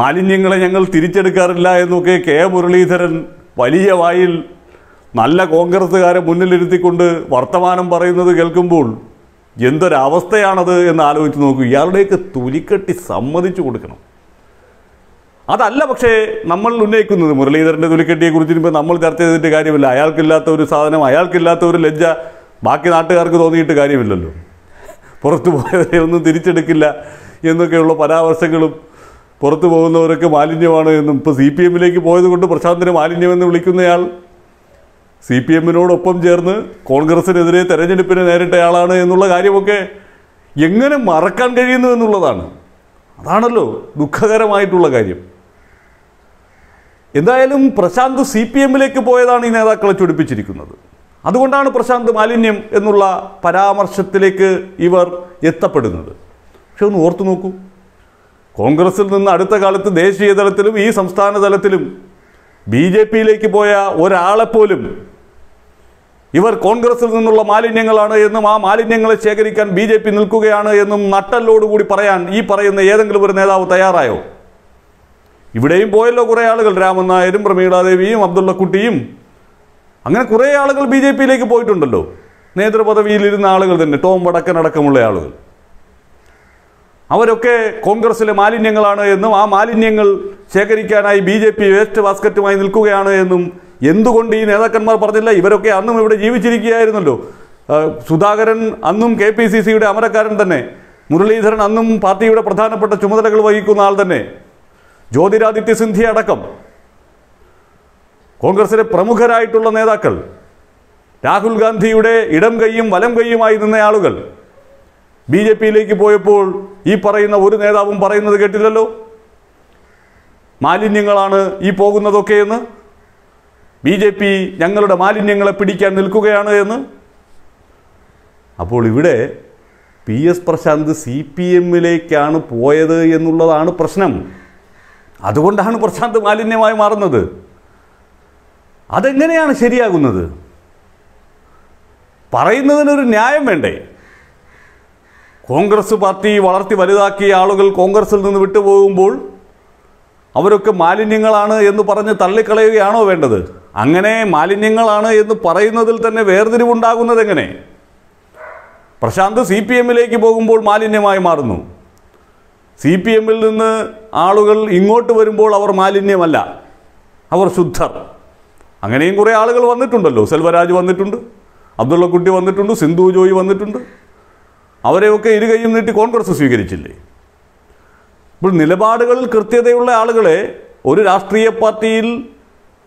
മാലിന്യങ്ങളെ ഞങ്ങൾ തിരിച്ചെടുക്കാറില്ല എന്നൊക്കെ കെ മുരളീധരൻ വലിയ വായിൽ നല്ല കോൺഗ്രസ്സുകാരെ മുന്നിലിരുത്തിക്കൊണ്ട് വർത്തമാനം പറയുന്നത് കേൾക്കുമ്പോൾ എന്തൊരവസ്ഥയാണത് എന്ന് ആലോചിച്ച് നോക്കൂ ഇയാളുടെയൊക്കെ തുലിക്കെട്ടി സമ്മതിച്ചു കൊടുക്കണം അതല്ല പക്ഷേ നമ്മൾ ഉന്നയിക്കുന്നത് മുരളീധരൻ്റെ തുലിക്കെട്ടിയെ കുറിച്ച് ഇപ്പോൾ നമ്മൾ ചർച്ച ചെയ്തിട്ട് കാര്യമില്ല അയാൾക്കില്ലാത്ത ഒരു സാധനം അയാൾക്കില്ലാത്ത ഒരു ലജ്ജ ബാക്കി നാട്ടുകാർക്ക് തോന്നിയിട്ട് കാര്യമില്ലല്ലോ പുറത്തു പോയവരെ ഒന്നും തിരിച്ചെടുക്കില്ല എന്നൊക്കെയുള്ള പരാമർശങ്ങളും പുറത്തു പോകുന്നവരൊക്കെ മാലിന്യമാണ് എന്നും ഇപ്പോൾ സി പി എമ്മിലേക്ക് പോയത് കൊണ്ട് പ്രശാന്തിനെ മാലിന്യമെന്ന് വിളിക്കുന്നയാൾ സി പി എമ്മിനോടൊപ്പം ചേർന്ന് കോൺഗ്രസിനെതിരെ തെരഞ്ഞെടുപ്പിനെ നേരിട്ടയാളാണ് എന്നുള്ള കാര്യമൊക്കെ എങ്ങനെ മറക്കാൻ കഴിയുന്നു എന്നുള്ളതാണ് അതാണല്ലോ ദുഃഖകരമായിട്ടുള്ള കാര്യം എന്തായാലും പ്രശാന്ത് സി പി എമ്മിലേക്ക് പോയതാണ് ഈ നേതാക്കളെ ചൊടിപ്പിച്ചിരിക്കുന്നത് അതുകൊണ്ടാണ് പ്രശാന്ത് മാലിന്യം എന്നുള്ള പരാമർശത്തിലേക്ക് ഇവർ എത്തപ്പെടുന്നത് പക്ഷെ ഒന്ന് ഓർത്തു നോക്കൂ കോൺഗ്രസിൽ നിന്ന് അടുത്ത കാലത്ത് ദേശീയ തലത്തിലും ഈ സംസ്ഥാന തലത്തിലും ബി ജെ പിയിലേക്ക് പോയ ഒരാളെപ്പോലും ഇവർ കോൺഗ്രസിൽ നിന്നുള്ള മാലിന്യങ്ങളാണ് എന്നും ആ മാലിന്യങ്ങളെ ശേഖരിക്കാൻ ബി ജെ പി നിൽക്കുകയാണ് എന്നും നട്ടല്ലോടുകൂടി പറയാൻ ഈ പറയുന്ന ഏതെങ്കിലും ഒരു നേതാവ് തയ്യാറായോ ഇവിടെയും പോയല്ലോ കുറേ ആളുകൾ രാമൻ നായരും പ്രമീളാദേവിയും അബ്ദുള്ളക്കുട്ടിയും അങ്ങനെ കുറേ ആളുകൾ ബി ജെ പിയിലേക്ക് പോയിട്ടുണ്ടല്ലോ നേതൃപദവിയിലിരുന്ന ആളുകൾ തന്നെ ടോം വടക്കൻ അടക്കമുള്ള ആളുകൾ അവരൊക്കെ കോൺഗ്രസിലെ മാലിന്യങ്ങളാണ് എന്നും ആ മാലിന്യങ്ങൾ ശേഖരിക്കാനായി ബി ജെ പി വേസ്റ്റ് ബാസ്ക്കറ്റുമായി നിൽക്കുകയാണ് എന്നും എന്തുകൊണ്ട് ഈ നേതാക്കന്മാർ പറഞ്ഞില്ല ഇവരൊക്കെ അന്നും ഇവിടെ ജീവിച്ചിരിക്കുകയായിരുന്നല്ലോ സുധാകരൻ അന്നും കെ പി സി സിയുടെ അമരക്കാരൻ തന്നെ മുരളീധരൻ അന്നും പാർട്ടിയുടെ പ്രധാനപ്പെട്ട ചുമതലകൾ വഹിക്കുന്ന ആൾ തന്നെ ജ്യോതിരാദിത്യ സിന്ധ്യ അടക്കം കോൺഗ്രസിലെ പ്രമുഖരായിട്ടുള്ള നേതാക്കൾ രാഹുൽ ഗാന്ധിയുടെ ഇടം കൈയും വലം കൈയുമായി നിന്ന ആളുകൾ ബി ജെ പിയിലേക്ക് പോയപ്പോൾ ഈ പറയുന്ന ഒരു നേതാവും പറയുന്നത് കേട്ടില്ലല്ലോ മാലിന്യങ്ങളാണ് ഈ പോകുന്നതൊക്കെ എന്ന് ബി ജെ പി ഞങ്ങളുടെ മാലിന്യങ്ങളെ പിടിക്കാൻ നിൽക്കുകയാണ് എന്ന് അപ്പോൾ ഇവിടെ P S Prashanth C P എമ്മിലേക്കാണ് പോയത് എന്നുള്ളതാണ് പ്രശ്നം അതുകൊണ്ടാണ് പ്രശാന്ത് മാലിന്യമായി മാറുന്നത് അതെങ്ങനെയാണ് ശരിയാകുന്നത് പറയുന്നതിനൊരു ന്യായം വേണ്ടേ കോൺഗ്രസ് പാർട്ടി വളർത്തി വലുതാക്കിയ ആളുകൾ കോൺഗ്രസിൽ നിന്ന് വിട്ടുപോകുമ്പോൾ അവരൊക്കെ മാലിന്യങ്ങളാണ് എന്ന് പറഞ്ഞ് തള്ളിക്കളയുകയാണോ വേണ്ടത് അങ്ങനെ മാലിന്യങ്ങളാണ് എന്ന് പറയുന്നതിൽ തന്നെ വേർതിരിവുണ്ടാകുന്നത് എങ്ങനെ പ്രശാന്ത് സി പി എമ്മിലേക്ക് പോകുമ്പോൾ മാലിന്യമായി മാറുന്നു സി പി എമ്മിൽ നിന്ന് ആളുകൾ ഇങ്ങോട്ട് വരുമ്പോൾ അവർ മാലിന്യമല്ല അവർ ശുദ്ധർ അങ്ങനെയും കുറേ ആളുകൾ വന്നിട്ടുണ്ടല്ലോ സെൽവരാജ് വന്നിട്ടുണ്ട് അബ്ദുള്ളക്കുട്ടി വന്നിട്ടുണ്ട് സിന്ധു ജോയി വന്നിട്ടുണ്ട് അവരെയൊക്കെ ഇരുകയും നീട്ടി കോൺഗ്രസ് സ്വീകരിച്ചില്ലേ ഇപ്പോൾ നിലപാടുകളിൽ കൃത്യതയുള്ള ആളുകളെ ഒരു രാഷ്ട്രീയ പാർട്ടിയിൽ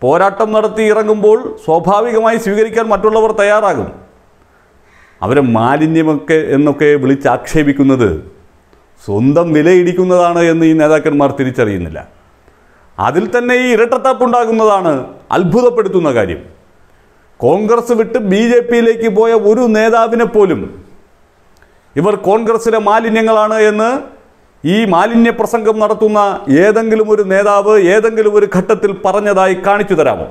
പോരാട്ടം നടത്തി ഇറങ്ങുമ്പോൾ സ്വാഭാവികമായി സ്വീകരിക്കാൻ മറ്റുള്ളവർ തയ്യാറാകും അവരെ മാലിന്യമൊക്കെ എന്നൊക്കെ വിളിച്ച് ആക്ഷേപിക്കുന്നത് സ്വന്തം വിലയിടിക്കുന്നതാണ് എന്ന് ഈ നേതാക്കന്മാർ തിരിച്ചറിയുന്നില്ല അതിൽ തന്നെ ഈ ഇരട്ടത്താപ്പുണ്ടാകുന്നതാണ് അത്ഭുതപ്പെടുത്തുന്ന കാര്യം കോൺഗ്രസ് വിട്ട് ബി ജെ പിയിലേക്ക് പോയ ഒരു നേതാവിനെ പോലും ഇവർ കോൺഗ്രസിലെ മാലിന്യങ്ങളാണ് എന്ന് ഈ മാലിന്യ പ്രസംഗം നടത്തുന്ന ഏതെങ്കിലും ഒരു നേതാവ് ഏതെങ്കിലും ഒരു ഘട്ടത്തിൽ പറഞ്ഞതായി കാണിച്ചു തരാമോ